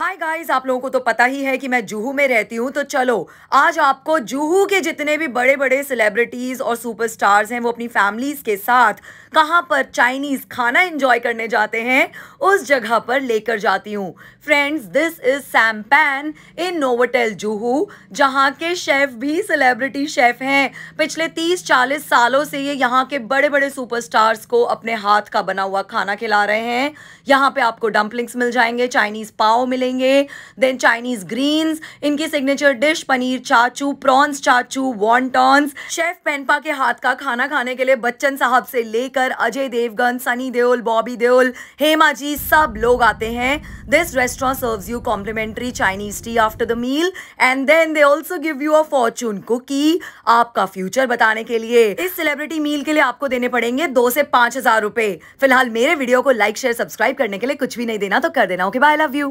hi guys आप लोगों को तो पता ही है कि मैं जुहू में रहती हूँ तो चलो आज आपको जुहू के जितने भी बड़े बड़े सेलिब्रिटीज़ और सुपरस्टार्स हैं वो अपनी फैमिलीज़ के साथ कहाँ पर चाइनीज़ खाना एंजॉय करने जाते हैं उस जगह पर लेकर जाती हूँ friends this is Sampan in Novotel Juhu जहाँ के शेफ़ भी सेलिब्रिटी शेफ़ हैं पिछले तीस चालीस सालों से ये यहाँ के बड़े बड़े सुपर को अपने हाथ का बना हुआ खाना खिला रहे हैं यहाँ पे आपको डम्पलिंग्स मिल जाएंगे चाइनीज़ पाव मिलेंगे खाएंगे देन चाइनीज ग्रीन्स इनकी सिग्नेचर डिश पनीर चाचू प्रॉन्स चाचू वॉन्टॉन्स शेफ पेनपा के हाथ का खाना खाने के लिए बच्चन साहब से लेकर अजय देवगन सनी देओल बॉबी देओल हेमा जी सब लोग आते हैं this restaurant serve you complimentary Chinese tea after the meal and then they also give you a fortune cookie आपका फ्यूचर बताने के लिए इस सेलिब्रिटी मील के लिए आपको देने पड़ेंगे दो से पांच हजार रुपए फिलहाल मेरे वीडियो को लाइक शेयर सब्सक्राइब करने के लिए कुछ भी नहीं देना तो कर देना ओके बाय लव यू